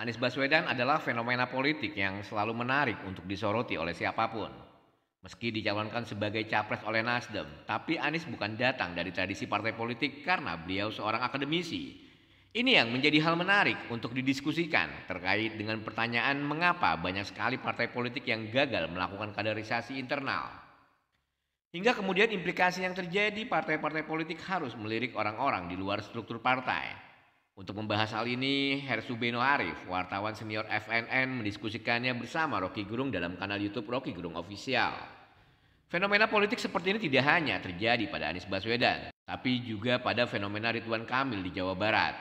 Anies Baswedan adalah fenomena politik yang selalu menarik untuk disoroti oleh siapapun. Meski dicalonkan sebagai capres oleh Nasdem, tapi Anies bukan datang dari tradisi partai politik karena beliau seorang akademisi. Ini yang menjadi hal menarik untuk didiskusikan terkait dengan pertanyaan mengapa banyak sekali partai politik yang gagal melakukan kaderisasi internal. Hingga kemudian implikasi yang terjadi partai-partai politik harus melirik orang-orang di luar struktur partai. Untuk membahas hal ini, Hersubeno Arif, wartawan senior FNN, mendiskusikannya bersama Rocky Gerung dalam kanal YouTube Rocky Gerung Official. Fenomena politik seperti ini tidak hanya terjadi pada Anies Baswedan, tapi juga pada fenomena Ridwan Kamil di Jawa Barat.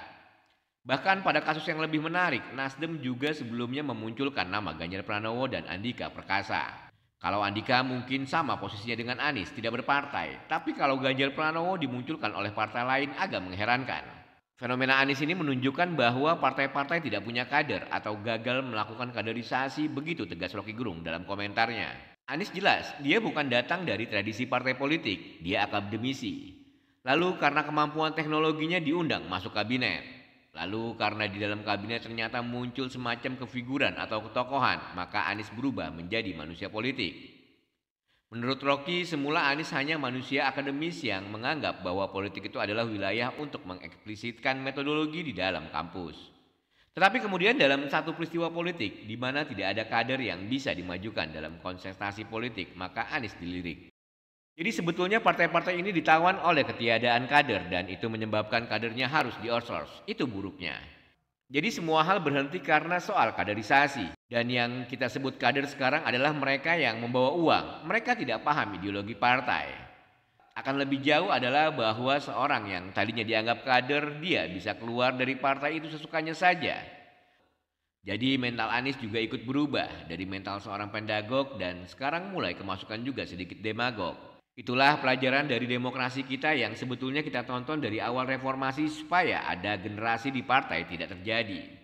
Bahkan pada kasus yang lebih menarik, Nasdem juga sebelumnya memunculkan nama Ganjar Pranowo dan Andika Perkasa. Kalau Andika mungkin sama posisinya dengan Anies, tidak berpartai. Tapi kalau Ganjar Pranowo dimunculkan oleh partai lain agak mengherankan. Fenomena Anies ini menunjukkan bahwa partai-partai tidak punya kader atau gagal melakukan kaderisasi begitu tegas Rocky Gerung dalam komentarnya. Anies jelas, dia bukan datang dari tradisi partai politik, dia akademisi. Lalu karena kemampuan teknologinya diundang masuk kabinet. Lalu karena di dalam kabinet ternyata muncul semacam kefiguran atau ketokohan, maka Anies berubah menjadi manusia politik. Menurut Rocky, semula Anies hanya manusia akademis yang menganggap bahwa politik itu adalah wilayah untuk mengeksplisitkan metodologi di dalam kampus. Tetapi kemudian dalam satu peristiwa politik di mana tidak ada kader yang bisa dimajukan dalam konsentrasi politik, maka Anies dilirik. Jadi sebetulnya partai-partai ini ditawan oleh ketiadaan kader dan itu menyebabkan kadernya harus di outsource. Itu buruknya. Jadi semua hal berhenti karena soal kaderisasi. Dan yang kita sebut kader sekarang adalah mereka yang membawa uang. Mereka tidak paham ideologi partai. Akan lebih jauh adalah bahwa seorang yang tadinya dianggap kader, dia bisa keluar dari partai itu sesukanya saja. Jadi mental Anies juga ikut berubah dari mental seorang pendagog dan sekarang mulai kemasukan juga sedikit demagog. Itulah pelajaran dari demokrasi kita yang sebetulnya kita tonton dari awal reformasi supaya ada generasi di partai tidak terjadi.